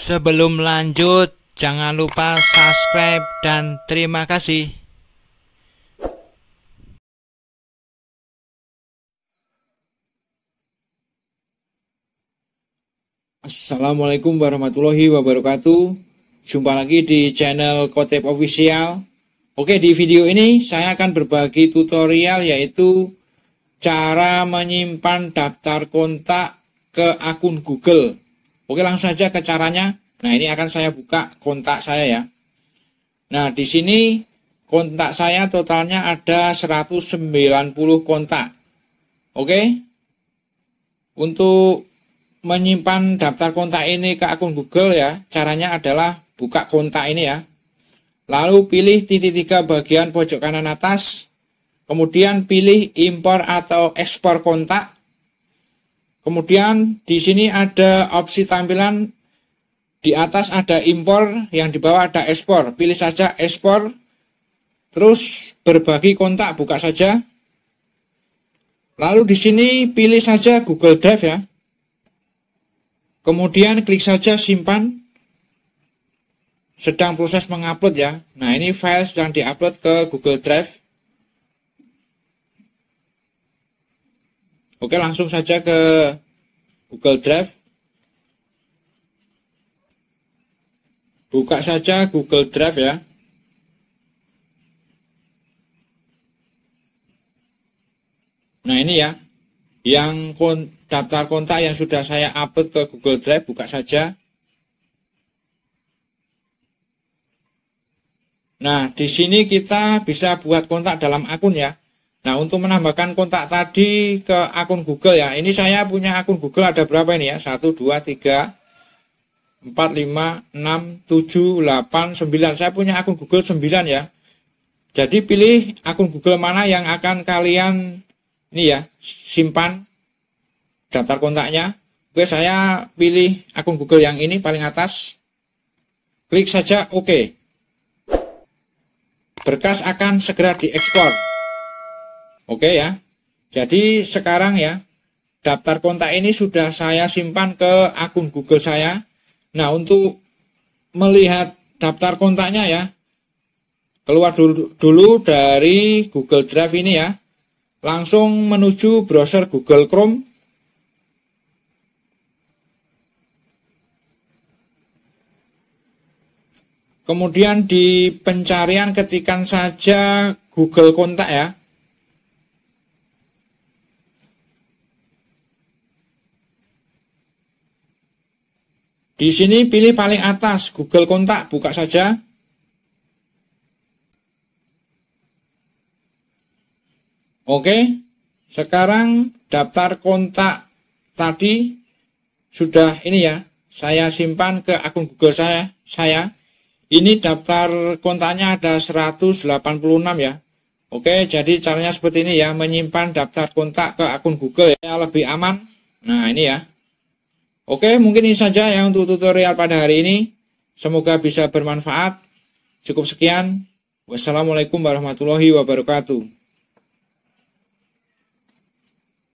Sebelum lanjut, jangan lupa subscribe dan terima kasih. Assalamualaikum warahmatullahi wabarakatuh. Jumpa lagi di channel Kotep Official. Oke, di video ini saya akan berbagi tutorial yaitu cara menyimpan daftar kontak ke akun Google Oke, langsung saja ke caranya. Nah, ini akan saya buka kontak saya ya. Nah, di sini kontak saya totalnya ada 190 kontak. Oke. Untuk menyimpan daftar kontak ini ke akun Google ya, caranya adalah buka kontak ini ya. Lalu pilih titik tiga bagian pojok kanan atas. Kemudian pilih impor atau ekspor kontak. Kemudian di sini ada opsi tampilan di atas ada impor, yang di bawah ada ekspor. Pilih saja ekspor, terus berbagi kontak, buka saja. Lalu di sini pilih saja Google Drive ya. Kemudian klik saja simpan. Sedang proses mengupload ya. Nah ini file sedang diupload ke Google Drive. Oke, langsung saja ke Google Drive. Buka saja Google Drive ya. Nah, ini ya. Yang daftar kontak yang sudah saya upload ke Google Drive, buka saja. Nah, di sini kita bisa buat kontak dalam akun ya. Nah untuk menambahkan kontak tadi ke akun Google ya Ini saya punya akun Google ada berapa ini ya 1, 2, 3, 4, 5, 6, 7, 8, 9 Saya punya akun Google 9 ya Jadi pilih akun Google mana yang akan kalian Ini ya simpan daftar kontaknya Oke saya pilih akun Google yang ini paling atas Klik saja oke OK. Berkas akan segera diekspor Oke ya. Jadi sekarang ya, daftar kontak ini sudah saya simpan ke akun Google saya. Nah, untuk melihat daftar kontaknya ya, keluar dulu, dari Google Drive ini ya. Langsung menuju browser Google Chrome. Kemudian di pencarian ketikan saja Google kontak ya. Di sini pilih paling atas, Google kontak, buka saja. Oke, sekarang daftar kontak tadi sudah ini ya, saya simpan ke akun Google saya. saya. Ini daftar kontaknya ada 186 ya. Oke, jadi caranya seperti ini ya, menyimpan daftar kontak ke akun Google ya, lebih aman. Nah, ini ya. Oke, mungkin ini saja ya untuk tutorial pada hari ini. Semoga bisa bermanfaat. Cukup sekian. Wassalamualaikum warahmatullahi wabarakatuh.